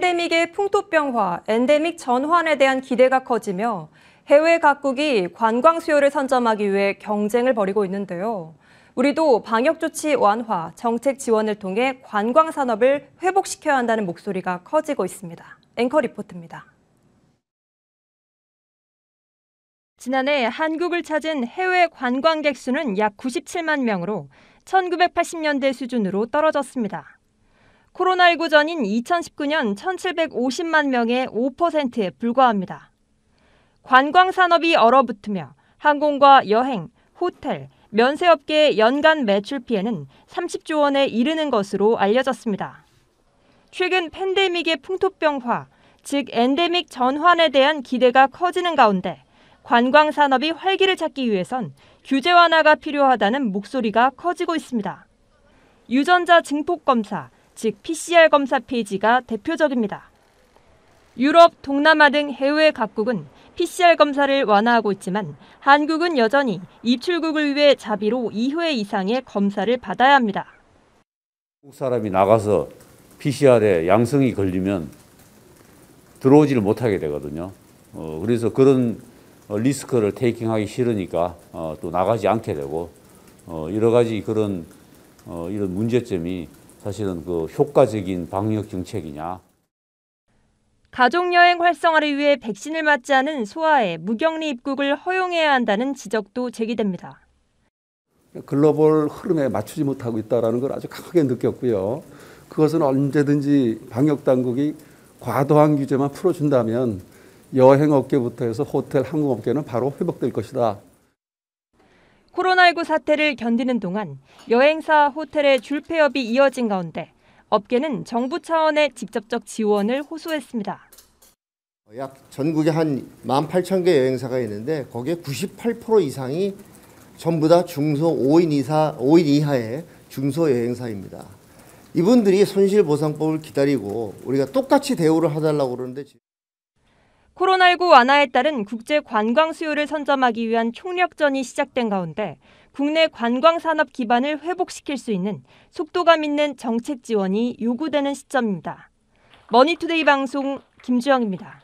팬데믹의 풍토병화, 엔데믹 전환에 대한 기대가 커지며 해외 각국이 관광 수요를 선점하기 위해 경쟁을 벌이고 있는데요. 우리도 방역 조치 완화, 정책 지원을 통해 관광 산업을 회복시켜야 한다는 목소리가 커지고 있습니다. 앵커 리포트입니다. 지난해 한국을 찾은 해외 관광객 수는 약 97만 명으로 1980년대 수준으로 떨어졌습니다. 코로나19 전인 2019년 1,750만 명의 5%에 불과합니다. 관광 산업이 얼어붙으며 항공과 여행, 호텔, 면세업계의 연간 매출 피해는 30조 원에 이르는 것으로 알려졌습니다. 최근 팬데믹의 풍토병화, 즉 엔데믹 전환에 대한 기대가 커지는 가운데 관광 산업이 활기를 찾기 위해선 규제 완화가 필요하다는 목소리가 커지고 있습니다. 유전자 증폭 검사, 즉 PCR 검사 페이지가 대표적입니다. 유럽, 동남아 등 해외 각국은 PCR 검사를 완화하고 있지만 한국은 여전히 입출국을 위해 자비로 2회 이상의 검사를 받아야 합니다. 한국 사람이 나가서 PCR에 양성이 걸리면 들어오지를 못하게 되거든요. 어, 그래서 그런 어, 리스크를 테이킹하기 싫으니까 어, 또 나가지 않게 되고 어, 여러 가지 그런 어, 이런 문제점이 사실은 그 효과적인 방역 정책이냐. 가족여행 활성화를 위해 백신을 맞지 않은 소아의 무격리 입국을 허용해야 한다는 지적도 제기됩니다. 글로벌 흐름에 맞추지 못하고 있다는 라걸 아주 강하게 느꼈고요. 그것은 언제든지 방역당국이 과도한 규제만 풀어준다면 여행업계부터 해서 호텔, 항공업계는 바로 회복될 것이다. 코로나19 사태를 견디는 동안 여행사, 호텔의 줄 폐업이 이어진 가운데 업계는 정부 차원의 직접적 지원을 호소했습니다. 약 전국에 한 18,000개 여행사가 있는데 거기에 98% 이상이 전부 다 중소 5인 이사 5인 이하의 중소 여행사입니다. 이분들이 손실 보상법을 기다리고 우리가 똑같이 대우를 하 달라고 그러는데 코로나19 완화에 따른 국제 관광 수요를 선점하기 위한 총력전이 시작된 가운데 국내 관광 산업 기반을 회복시킬 수 있는 속도감 있는 정책 지원이 요구되는 시점입니다. 머니투데이 방송 김주영입니다.